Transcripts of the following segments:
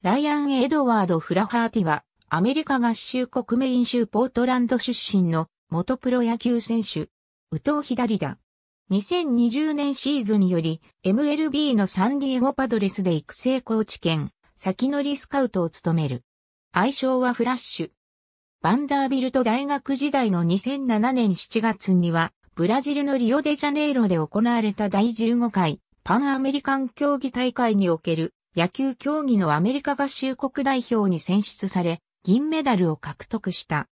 ライアン・エドワード・フラハーティは、アメリカ合衆国メイン州ポートランド出身の元プロ野球選手、宇藤左だ。2020年シーズンより MLB のサンディエゴパドレスで育成コーチ兼先乗りスカウトを務める。愛称はフラッシュ。バンダービルト大学時代の2007年7月にはブラジルのリオデジャネイロで行われた第15回パンアメリカン競技大会における野球競技のアメリカ合衆国代表に選出され、銀メダルを獲得した。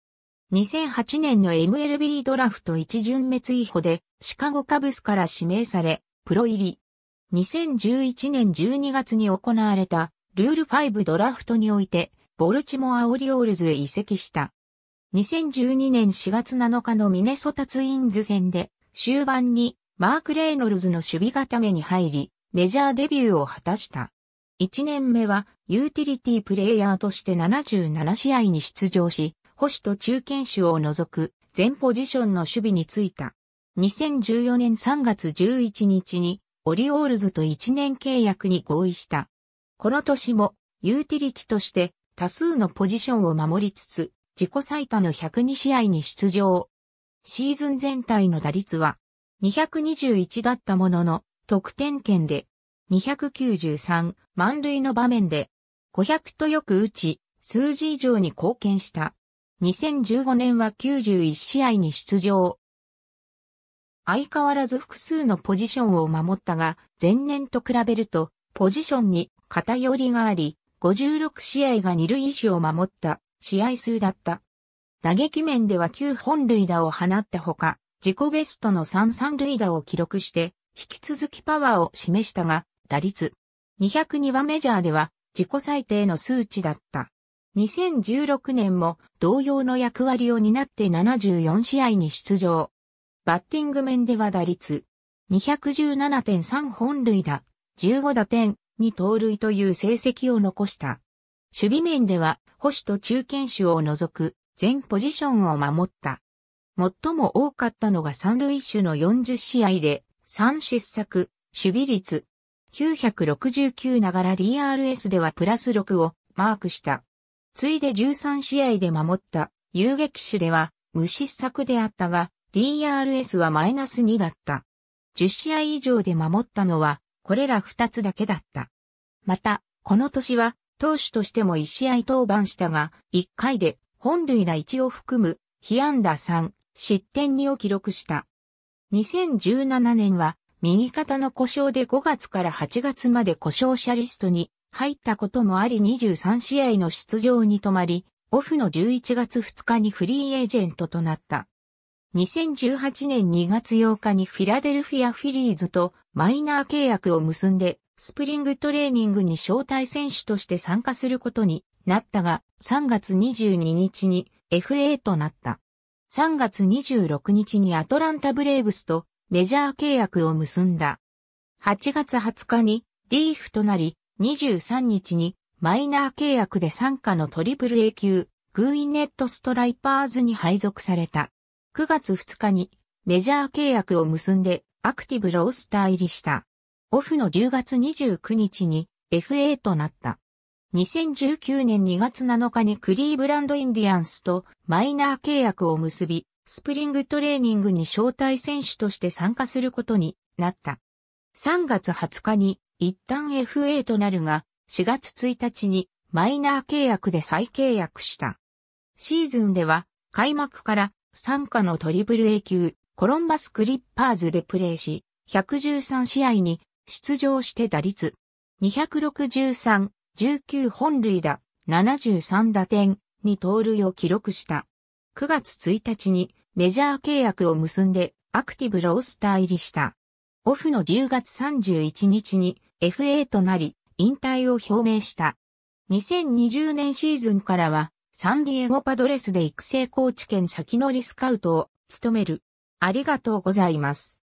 2008年の MLB ドラフト1巡目追捕でシカゴカブスから指名され、プロ入り。2011年12月に行われたルール5ドラフトにおいて、ボルチモアオリオールズへ移籍した。2012年4月7日のミネソタツインズ戦で、終盤にマーク・レイノルズの守備固めに入り、メジャーデビューを果たした。1年目はユーティリティプレイヤーとして77試合に出場し、保守と中堅守を除く全ポジションの守備についた。2014年3月11日にオリオールズと1年契約に合意した。この年もユーティリティとして多数のポジションを守りつつ、自己最多の102試合に出場。シーズン全体の打率は221だったものの得点圏で293、満塁の場面で、500とよく打ち、数字以上に貢献した。2015年は91試合に出場。相変わらず複数のポジションを守ったが、前年と比べると、ポジションに偏りがあり、56試合が二塁手を守った試合数だった。打撃面では9本塁打を放ったほか、自己ベストの3三塁打を記録して、引き続きパワーを示したが、打率、202はメジャーでは自己最低の数値だった。2016年も同様の役割を担って74試合に出場。バッティング面では打率217.3本塁打、15打点、2盗塁という成績を残した。守備面では保守と中堅守を除く全ポジションを守った。最も多かったのが三塁手の40試合で3失策、守備率969ながら DRS ではプラス6をマークした。ついで13試合で守った遊撃手では無失策であったが、DRS はマイナス2だった。10試合以上で守ったのは、これら2つだけだった。また、この年は、投手としても1試合登板したが、1回で本類な1を含む、被安打3、失点2を記録した。2017年は右肩の故障で5月から8月まで故障者リストに入ったこともあり23試合の出場に止まり、オフの11月2日にフリーエージェントとなった。2018年2月8日にフィラデルフィアフィリーズとマイナー契約を結んで、スプリングトレーニングに招待選手として参加することになったが、3月22日に FA となった。3月26日にアトランタブレーブスとメジャー契約を結んだ。8月20日に DF となり、23日にマイナー契約で参加のトリプル A 級、グーイネットストライパーズに配属された。9月2日にメジャー契約を結んでアクティブロースター入りした。オフの10月29日に FA となった。2019年2月7日にクリーブランドインディアンスとマイナー契約を結び、スプリングトレーニングに招待選手として参加することになった。3月20日に一旦 FA となるが、4月1日にマイナー契約で再契約した。シーズンでは開幕から参加のトリプル A 級コロンバスクリッパーズでプレーし、113試合に出場して打率263、19本塁打、73打点、に盗塁を記録した。9月1日にメジャー契約を結んでアクティブロースター入りした。オフの10月31日に FA となり引退を表明した。2020年シーズンからはサンディエゴパドレスで育成コーチ兼先乗りスカウトを務める。ありがとうございます。